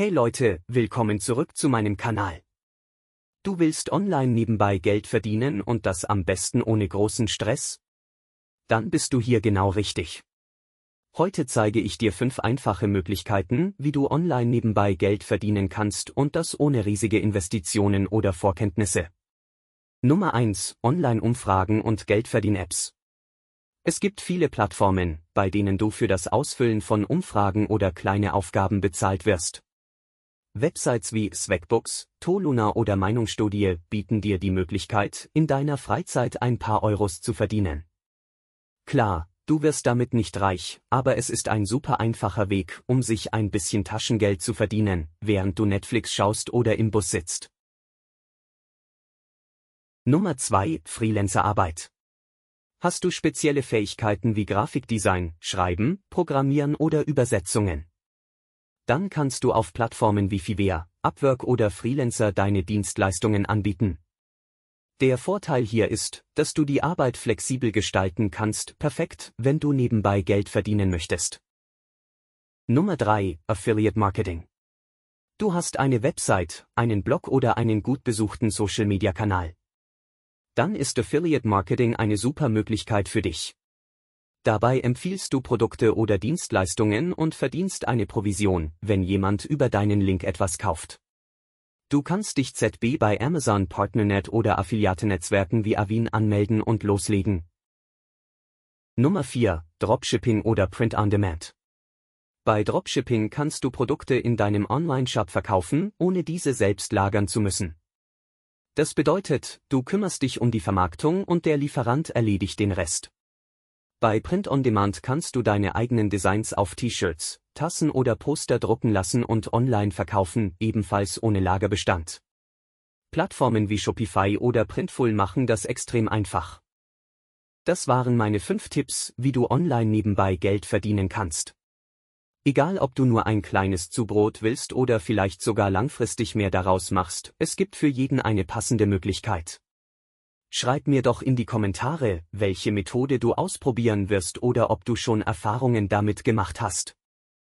Hey Leute, willkommen zurück zu meinem Kanal. Du willst online nebenbei Geld verdienen und das am besten ohne großen Stress? Dann bist du hier genau richtig. Heute zeige ich dir fünf einfache Möglichkeiten, wie du online nebenbei Geld verdienen kannst und das ohne riesige Investitionen oder Vorkenntnisse. Nummer 1. Online-Umfragen und Geldverdien-Apps. Es gibt viele Plattformen, bei denen du für das Ausfüllen von Umfragen oder kleine Aufgaben bezahlt wirst. Websites wie Swagbooks, Toluna oder Meinungsstudie bieten dir die Möglichkeit, in deiner Freizeit ein paar Euros zu verdienen. Klar, du wirst damit nicht reich, aber es ist ein super einfacher Weg, um sich ein bisschen Taschengeld zu verdienen, während du Netflix schaust oder im Bus sitzt. Nummer 2 Freelancerarbeit. Hast du spezielle Fähigkeiten wie Grafikdesign, Schreiben, Programmieren oder Übersetzungen? Dann kannst du auf Plattformen wie Fivea, Upwork oder Freelancer deine Dienstleistungen anbieten. Der Vorteil hier ist, dass du die Arbeit flexibel gestalten kannst, perfekt, wenn du nebenbei Geld verdienen möchtest. Nummer 3. Affiliate Marketing. Du hast eine Website, einen Blog oder einen gut besuchten Social-Media-Kanal. Dann ist Affiliate Marketing eine super Möglichkeit für dich. Dabei empfiehlst du Produkte oder Dienstleistungen und verdienst eine Provision, wenn jemand über deinen Link etwas kauft. Du kannst dich ZB bei Amazon Partnernet oder Affiliate-Netzwerken wie Avin anmelden und loslegen. Nummer 4. Dropshipping oder Print on Demand. Bei Dropshipping kannst du Produkte in deinem Online-Shop verkaufen, ohne diese selbst lagern zu müssen. Das bedeutet, du kümmerst dich um die Vermarktung und der Lieferant erledigt den Rest. Bei Print on Demand kannst du deine eigenen Designs auf T-Shirts, Tassen oder Poster drucken lassen und online verkaufen, ebenfalls ohne Lagerbestand. Plattformen wie Shopify oder Printful machen das extrem einfach. Das waren meine fünf Tipps, wie du online nebenbei Geld verdienen kannst. Egal ob du nur ein kleines Zubrot willst oder vielleicht sogar langfristig mehr daraus machst, es gibt für jeden eine passende Möglichkeit. Schreib mir doch in die Kommentare, welche Methode du ausprobieren wirst oder ob du schon Erfahrungen damit gemacht hast.